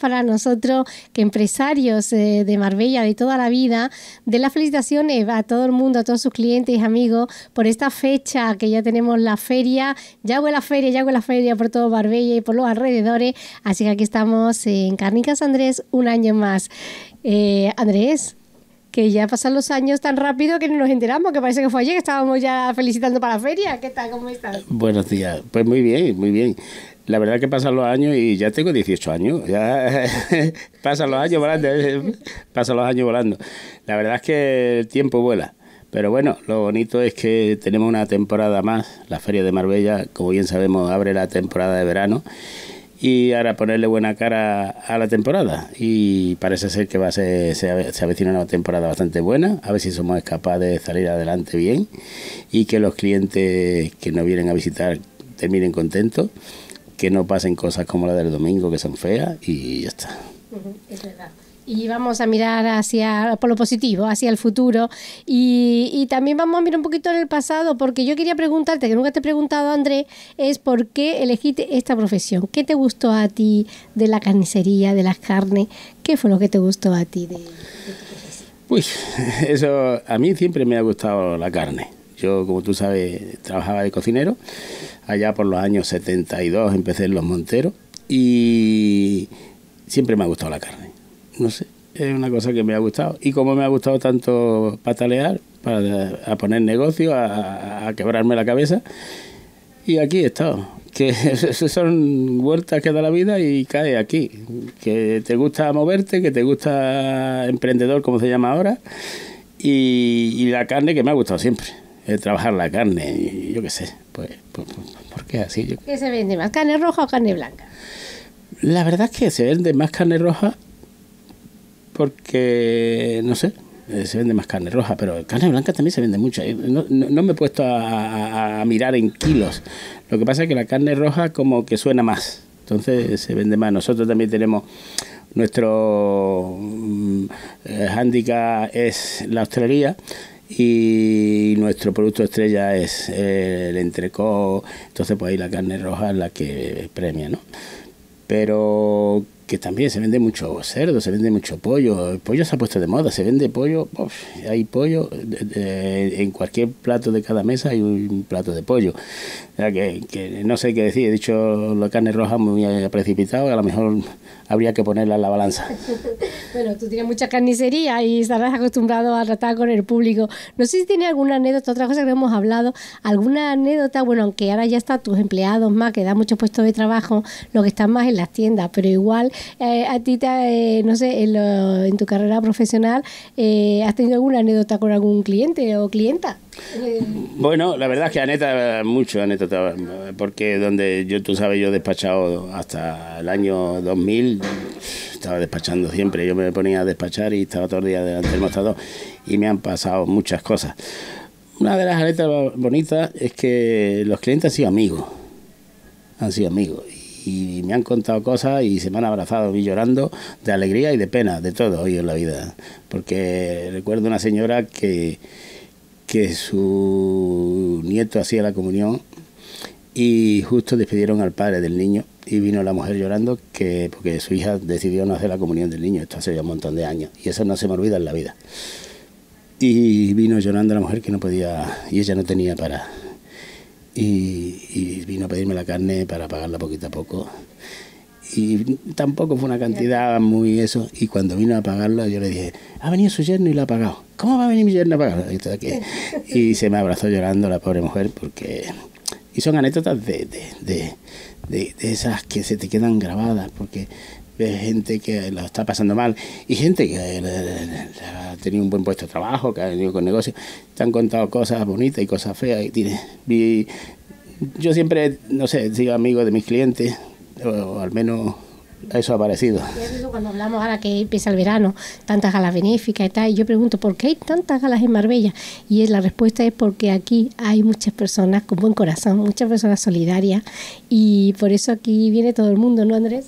para nosotros que empresarios eh, de Marbella de toda la vida, de las felicitaciones a todo el mundo, a todos sus clientes, y amigos, por esta fecha que ya tenemos la feria, ya hago la feria, ya hago la feria por todo Marbella y por los alrededores, así que aquí estamos en cárnicas Andrés un año más. Eh, Andrés, que ya pasan los años tan rápido que no nos enteramos, que parece que fue ayer que estábamos ya felicitando para la feria. ¿Qué tal? ¿Cómo estás? Buenos días. Pues muy bien, muy bien la verdad que pasan los años y ya tengo 18 años. Ya pasan los años volando, ¿eh? pasan los años volando. La verdad es que el tiempo vuela. Pero bueno, lo bonito es que tenemos una temporada más. La Feria de Marbella, como bien sabemos, abre la temporada de verano. Y ahora ponerle buena cara a la temporada. Y parece ser que va a ser, se, se avecina una temporada bastante buena. A ver si somos capaces de salir adelante bien. Y que los clientes que nos vienen a visitar terminen contentos que no pasen cosas como la del domingo, que son feas, y ya está. es verdad y vamos a mirar hacia por lo positivo, hacia el futuro y, también vamos a mirar un poquito en el pasado porque yo quería preguntarte, que nunca te he preguntado Andrés, es por qué elegiste esta profesión, qué te gustó a ti de la carnicería, de las carnes, qué fue lo que te gustó a ti de, Pues eso, a mí siempre me ha gustado la carne. Yo, como tú sabes, trabajaba de cocinero. Allá por los años 72 empecé en Los Monteros y siempre me ha gustado la carne. No sé, es una cosa que me ha gustado. Y como me ha gustado tanto patalear, para, poner negocio, a, quebrarme la cabeza, y aquí he estado que son huertas que da la vida y cae aquí. Que te gusta moverte, que te gusta emprendedor, como se llama ahora, y la carne que me ha gustado siempre. Eh, trabajar la carne, y yo qué sé, pues, pues, pues ¿por qué así? ¿Qué se vende más, carne roja o carne blanca? La verdad es que se vende más carne roja porque, no sé, eh, se vende más carne roja, pero carne blanca también se vende mucho. Eh, no, me he puesto a, mirar en kilos. Lo que pasa es que la carne roja como que suena más. Entonces se vende más. Nosotros también tenemos nuestro mm, hándica es la hostelería y nuestro producto estrella es eh, el entrecó, entonces pues ahí la carne roja es la que premia, ¿no? Pero que también se vende mucho cerdo, se vende mucho pollo, el pollo se ha puesto de moda, se vende pollo, hay pollo, eh, eh, en cualquier plato de cada mesa hay un plato de pollo sea, que, no sé qué decir. He dicho la carne roja muy precipitado, a lo mejor habría que ponerla en la balanza. bueno, tú tienes mucha carnicería y estarás acostumbrado a tratar con el público. No sé si tienes alguna anécdota, otra cosa que hemos hablado, alguna anécdota, bueno, aunque ahora ya están tus empleados más, que dan muchos puestos de trabajo, lo que están más en las tiendas, pero igual eh, a ti, te, eh, no sé, en, tu carrera profesional, eh, ¿has tenido alguna anécdota con algún cliente o clienta? Eh, bueno, la verdad es que Aneta, mucho Aneta, porque donde yo, tú sabes, yo despachado hasta el año 2000, estaba despachando siempre, yo me ponía a despachar y estaba todo el día delante del mostrador y me han pasado muchas cosas. Una de las aletas bonitas es que los clientes han sido amigos, han sido amigos y me han contado cosas y se me han abrazado y llorando de alegría y de pena, de todo hoy en la vida, porque recuerdo una señora que que su nieto hacía la comunión y justo despidieron al padre del niño y vino la mujer llorando que porque su hija decidió no hacer la comunión del niño, esto hace ya un montón de años y eso no se me olvida en la vida. Y vino llorando la mujer que no podía y ella no tenía para y, y vino a pedirme la carne para pagarla poquito a poco y tampoco fue una cantidad muy eso. Y cuando vino a pagarlo, yo le dije, ha venido su yerno y lo ha pagado. ¿Cómo va a venir mi yerno a pagarlo? Y, se me abrazó llorando la pobre mujer porque... Y son anécdotas de, de, de, de, esas que se te quedan grabadas porque ves gente que lo está pasando mal y gente que eh, ha tenido un buen puesto de trabajo, que ha venido con negocios. Te han contado cosas bonitas y cosas feas. Y yo siempre, no sé, sigo amigo de mis clientes o al menos eso ha parecido. Cuando hablamos ahora que empieza el verano, tantas galas benéficas y tal, y yo pregunto, ¿por qué hay tantas galas en Marbella? Y la respuesta es porque aquí hay muchas personas con buen corazón, muchas personas solidarias, y por eso aquí viene todo el mundo, ¿no, Andrés?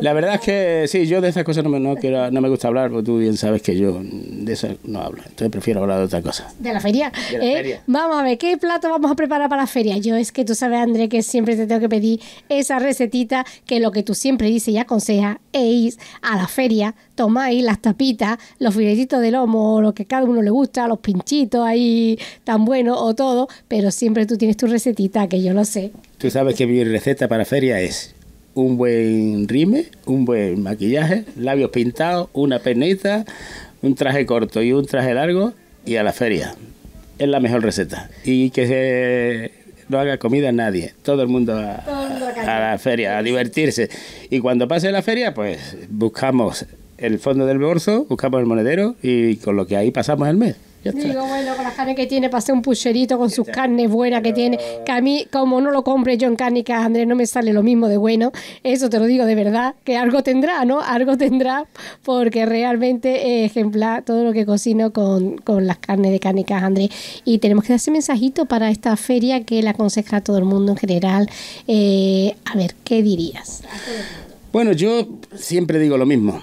La verdad es que sí, yo de esas cosas no me, me gusta hablar, porque tú bien sabes que yo de eso no hablo, entonces prefiero hablar de otra cosa. De la ¿eh? feria. Vamos a ver, ¿qué plato vamos a preparar para la feria? Yo es que tú sabes, Andrés, que siempre te tengo que pedir esa recetita que lo que tú siempre dices y aconseja e a la feria, tomáis las tapitas, los filetitos de lomo, lo que cada uno le gusta, los pinchitos ahí tan buenos o todo, pero siempre tú tienes tu recetita, que yo lo sé. Tú sabes que mi receta para feria es un buen rime, un buen maquillaje, labios pintados, una peineta, un traje corto y un traje largo y a la feria. Es la mejor receta. Y que no haga comida a nadie. Todo el mundo a la feria, a divertirse. Y cuando pase la feria, pues buscamos el fondo del bolso, buscamos el monedero y con lo que ahí pasamos el mes. Digo, bueno, con la carne que tiene, pasé un pucherito con sus carnes buenas que tiene. Que a mí, como no lo compre yo en carne Andrés, no me sale lo mismo de bueno. Eso te lo digo de verdad, que algo tendrá, ¿no? Algo tendrá, porque realmente es ejemplar todo lo que cocino con, las carnes de Carnicas Andrés. Y tenemos que dar ese mensajito para esta feria que le aconseja a todo el mundo en general. Eh, a ver, ¿qué dirías? Bueno, yo siempre digo lo mismo.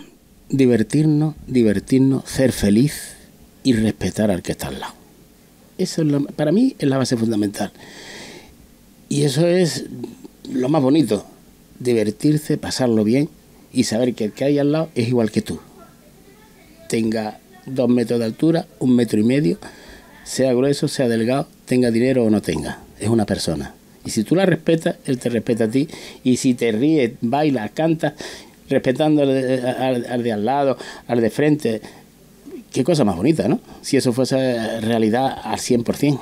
Divertirnos, divertirnos, ser feliz y respetar al que está al lado. Eso es para mí es la base fundamental. Y eso es lo más bonito, divertirse, pasarlo bien y saber que el que hay al lado es igual que tú. Tenga dos metros de altura, un metro y medio, sea grueso, sea delgado, tenga dinero o no tenga, es una persona. Y si tú la respetas, él te respeta a ti. Y si te ríes, bailas, cantas, respetando al al de al lado, al de frente, Qué cosa más bonita, ¿no? Si eso fuese realidad al 100%.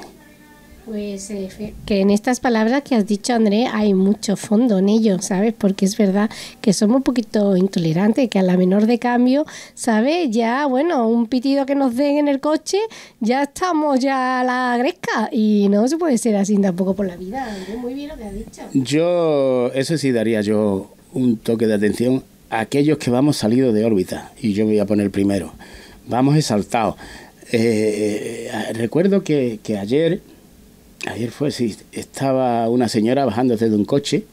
Pues eh, que en estas palabras que has dicho, Andrés, hay mucho fondo en ello, ¿sabes? Porque es verdad que somos un poquito intolerantes, que a la menor de cambio, ¿sabes? Ya, bueno, un pitido que nos den en el coche, ya estamos ya a la gresca y no se puede ser así tampoco por la vida. muy bien lo que dicho. Yo, eso sí daría yo un toque de atención a aquellos que vamos salidos de órbita y yo voy a poner primero vamos exaltados. Eh, eh, eh, recuerdo que, ayer, ayer fue, estaba una señora bajándose desde un coche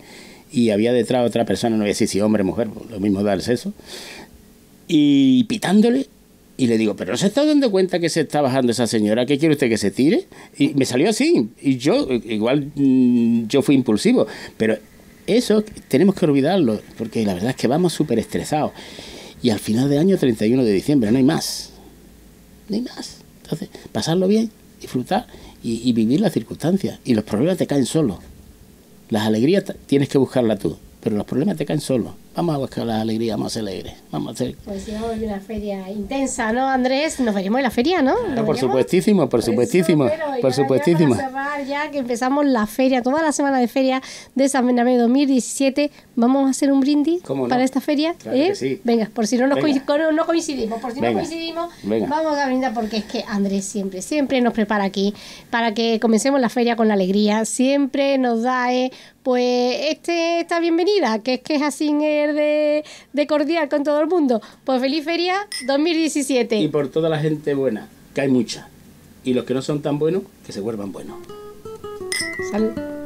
y había detrás otra persona, no voy a decir si hombre o mujer, lo mismo da el sexo, y pitándole. Y le digo, pero ¿no se está dando cuenta que se está bajando esa señora? ¿Qué quiere usted que se tire? Y me salió así. Y yo, igual, mm, yo fui impulsivo. Pero eso tenemos que olvidarlo, porque la verdad es que vamos súper estresados y al final de año 31 de diciembre, no hay más. No hay más. Entonces, pasarlo bien, disfrutar y, y vivir las circunstancias. Y los problemas te caen solos. Las alegrías tienes que buscarlas tú, pero los problemas te caen solos vamos a buscar la alegría más alegre. Vamos a hacer. Pues si ir hoy una feria intensa, ¿no, Andrés? Nos veremos en la feria, ¿no? Ah, por supuestísimo, por supuestísimo, por, supuestísimo. Ya, que empezamos la feria, toda la semana de feria de San Bernabéu 2017, vamos a hacer un brindis para esta feria. ¿Eh? Venga, por si no, nos coincidimos, por si no coincidimos, vamos a brindar porque es que Andrés siempre, siempre nos prepara aquí para que comencemos la feria con la alegría. Siempre nos da eh, pues este, esta bienvenida, que es que es así. Eh, de, de cordial con todo el mundo. Pues feliz feria 2017. Y por toda la gente buena, que hay mucha. Y los que no son tan buenos, que se vuelvan buenos. Salud.